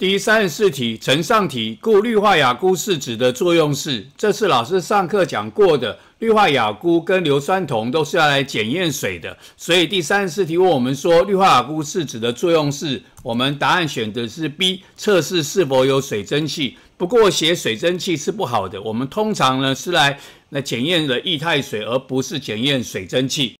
第三十四题，承上题，故氯化亚钴试纸的作用是，这是老师上课讲过的，氯化亚钴跟硫酸铜都是要来检验水的。所以第三十四题问我们说，氯化亚钴试纸的作用是，我们答案选的是 B，测试是否有水蒸气。不过写水蒸气是不好的，我们通常呢是来那检验的液态水，而不是检验水蒸气。